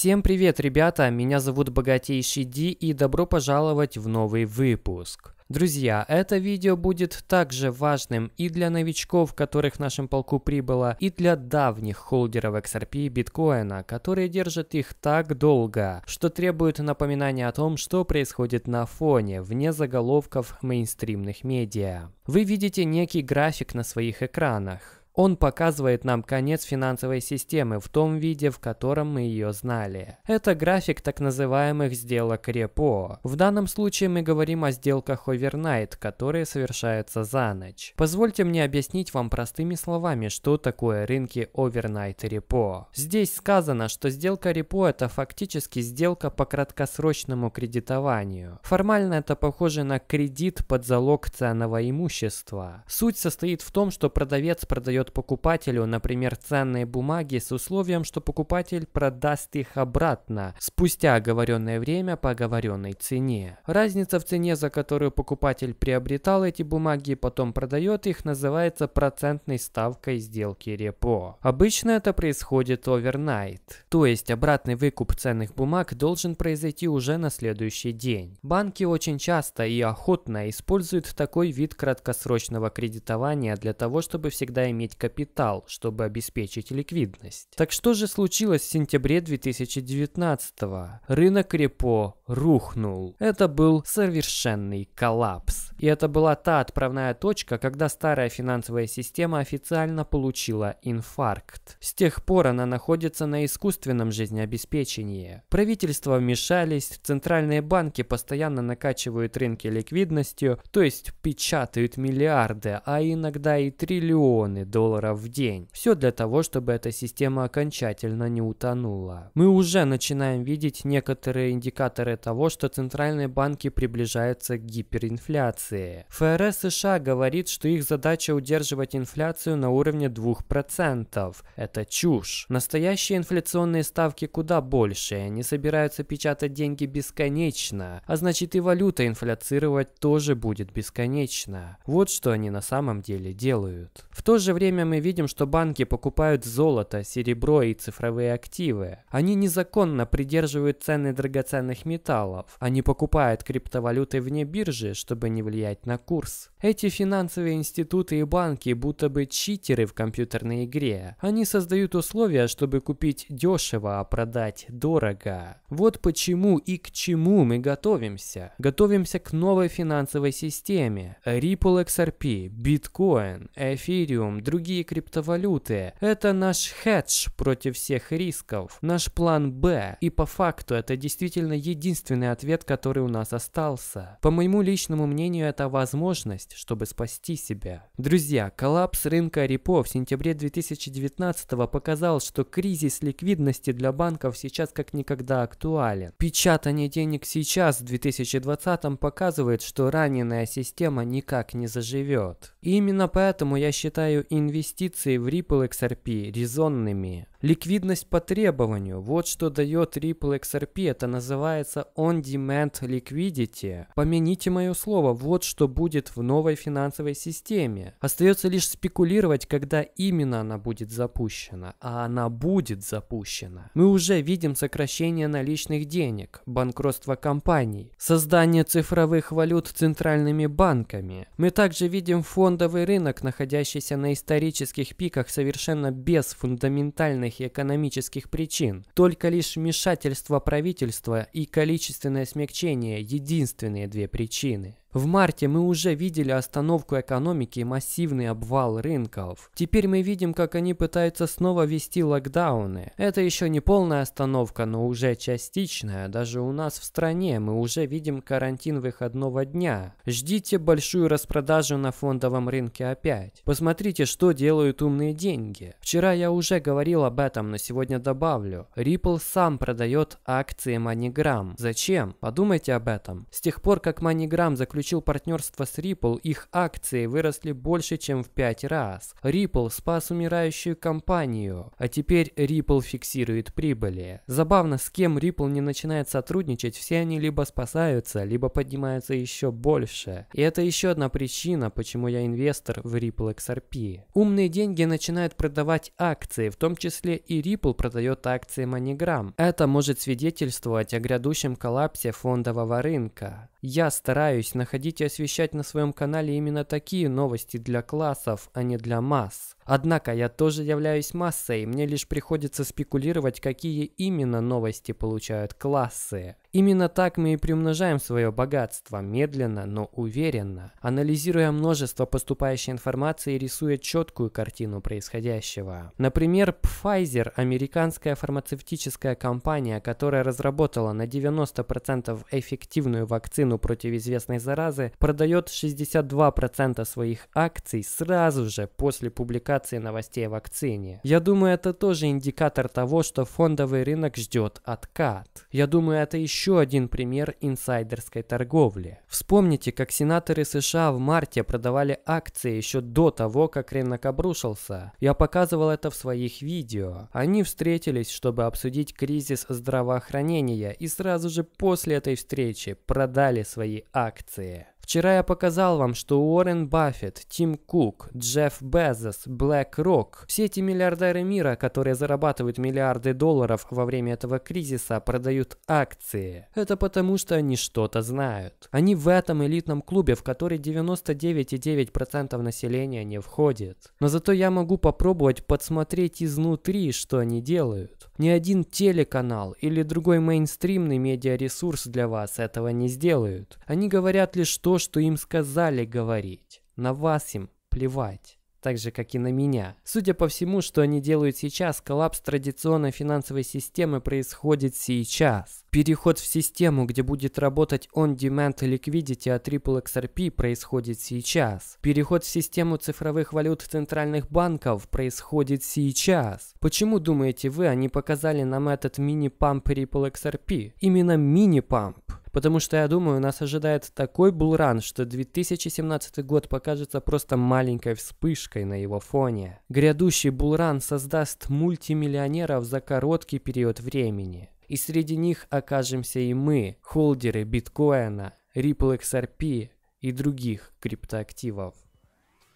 Всем привет, ребята! Меня зовут Богатейший Ди и добро пожаловать в новый выпуск. Друзья, это видео будет также важным и для новичков, которых в нашем полку прибыло, и для давних холдеров XRP и биткоина, которые держат их так долго, что требует напоминания о том, что происходит на фоне, вне заголовков мейнстримных медиа. Вы видите некий график на своих экранах. Он показывает нам конец финансовой системы в том виде, в котором мы ее знали. Это график так называемых сделок репо. В данном случае мы говорим о сделках овернайт, которые совершаются за ночь. Позвольте мне объяснить вам простыми словами, что такое рынки овернайт репо. Здесь сказано, что сделка репо это фактически сделка по краткосрочному кредитованию. Формально это похоже на кредит под залог ценного имущества. Суть состоит в том, что продавец продает дает покупателю, например, ценные бумаги с условием, что покупатель продаст их обратно спустя оговоренное время по оговоренной цене. Разница в цене, за которую покупатель приобретал эти бумаги и потом продает их, называется процентной ставкой сделки репо. Обычно это происходит овернайт, то есть обратный выкуп ценных бумаг должен произойти уже на следующий день. Банки очень часто и охотно используют такой вид краткосрочного кредитования для того, чтобы всегда иметь иметь капитал, чтобы обеспечить ликвидность. Так что же случилось в сентябре 2019 -го? Рынок репо рухнул. Это был совершенный коллапс. И это была та отправная точка, когда старая финансовая система официально получила инфаркт. С тех пор она находится на искусственном жизнеобеспечении. Правительства вмешались, центральные банки постоянно накачивают рынки ликвидностью, то есть печатают миллиарды, а иногда и триллионы долларов в день. Все для того, чтобы эта система окончательно не утонула. Мы уже начинаем видеть некоторые индикаторы того, что центральные банки приближаются к гиперинфляции инфляции. ФРС США говорит, что их задача удерживать инфляцию на уровне 2%. Это чушь. Настоящие инфляционные ставки куда больше, они собираются печатать деньги бесконечно, а значит и валюта инфляцировать тоже будет бесконечно. Вот что они на самом деле делают. В то же время мы видим, что банки покупают золото, серебро и цифровые активы. Они незаконно придерживают цены драгоценных металлов. Они покупают криптовалюты вне биржи, чтобы не влиять влиять на курс. Эти финансовые институты и банки будто бы читеры в компьютерной игре. Они создают условия, чтобы купить дешево, а продать дорого. Вот почему и к чему мы готовимся. Готовимся к новой финансовой системе. Ripple XRP, Bitcoin, Ethereum, другие криптовалюты. Это наш хедж против всех рисков, наш план Б. И по факту это действительно единственный ответ, который у нас остался. По моему личному мнению, это возможность, чтобы спасти себя. Друзья, коллапс рынка репо в сентябре 2019 показал, что кризис ликвидности для банков сейчас как никогда актуален. Печатание денег сейчас в 2020 показывает, что раненая система никак не заживет. И именно поэтому я считаю инвестиции в Ripple XRP резонными. Ликвидность по требованию. Вот что дает Ripple XRP. Это называется On-Demand Liquidity. Помяните мое слово. Вот что будет в новой финансовой системе. Остается лишь спекулировать, когда именно она будет запущена. А она будет запущена. Мы уже видим сокращение наличных денег, банкротство компаний, создание цифровых валют центральными банками. Мы также видим фондовый рынок, находящийся на исторических пиках совершенно без фундаментальной социальных и экономических причин. Только лишь вмешательство правительства и количественное смягчение – единственные две причины. В марте мы уже видели остановку экономики и массивный обвал рынков. Теперь мы видим, как они пытаются снова вести локдауны. Это еще не полная остановка, но уже частичная. Даже у нас в стране мы уже видим карантин выходного дня. Ждите большую распродажу на фондовом рынке опять. Посмотрите, что делают умные деньги. Вчера я уже говорил об этом, но сегодня добавлю. Ripple сам продает акции MoneyGram. Зачем? Подумайте об этом. С тех пор, как MoneyGram заключил заключил партнерство с Ripple, их акции выросли больше, чем в 5 раз. Ripple спас умирающую компанию, а теперь Ripple фиксирует прибыли. Забавно, с кем Ripple не начинает сотрудничать, все они либо спасаются, либо поднимаются еще больше. И это еще одна причина, почему я инвестор в Ripple XRP. Умные деньги начинают продавать акции, в том числе и Ripple продает акции MoneyGram. Это может свидетельствовать о грядущем коллапсе фондового рынка. Я стараюсь находить хотите освещать на своем канале именно такие новости для классов, а не для масс. Однако я тоже являюсь массой, и мне лишь приходится спекулировать, какие именно новости получают классы. Именно так мы и приумножаем свое богатство, медленно, но уверенно, анализируя множество поступающей информации и рисуя четкую картину происходящего. Например, Pfizer – американская фармацевтическая компания, которая разработала на 90% эффективную вакцину против известной заразы, продает 62% своих акций сразу же после публикации публикации новостей о вакцине. Я думаю, это тоже индикатор того, что фондовый рынок ждет откат. Я думаю, это еще один пример инсайдерской торговли. Вспомните, как сенаторы США в марте продавали акции еще до того, как рынок обрушился. Я показывал это в своих видео. Они встретились, чтобы обсудить кризис здравоохранения и сразу же после этой встречи продали свои акции. Вчера я показал вам, что Уоррен Баффет, Тим Кук, Джефф Безос, Блэк Рок, все эти миллиардеры мира, которые зарабатывают миллиарды долларов во время этого кризиса, продают акции. Это потому, что они что-то знают. Они в этом элитном клубе, в который 99,9% населения не входит. Но зато я могу попробовать подсмотреть изнутри, что они делают. Ни один телеканал или другой мейнстримный медиаресурс для вас этого не сделают. Они говорят лишь то, что им сказали говорить. На вас им плевать так же, как и на меня. Судя по всему, что они делают сейчас, коллапс традиционной финансовой системы происходит сейчас. Переход в систему, где будет работать on-demand liquidity от а Ripple XRP происходит сейчас. Переход в систему цифровых валют центральных банков происходит сейчас. Почему, думаете вы, они показали нам этот мини-памп Ripple XRP? Именно мини-памп. Потому что, я думаю, нас ожидает такой булран, что 2017 год покажется просто маленькой вспышкой на его фоне. Грядущий булран создаст мультимиллионеров за короткий период времени. И среди них окажемся и мы, холдеры биткоина, Ripple XRP и других криптоактивов.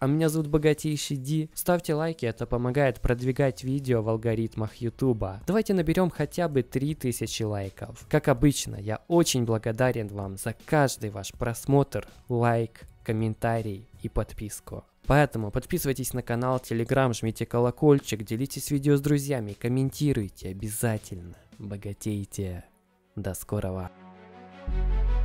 А меня зовут Богатейший Ди. Ставьте лайки, это помогает продвигать видео в алгоритмах Ютуба. Давайте наберем хотя бы 3000 лайков. Как обычно, я очень благодарен вам за каждый ваш просмотр, лайк, комментарий и подписку. Поэтому подписывайтесь на канал Telegram, жмите колокольчик, делитесь видео с друзьями, комментируйте обязательно, богатейте. До скорого! thank you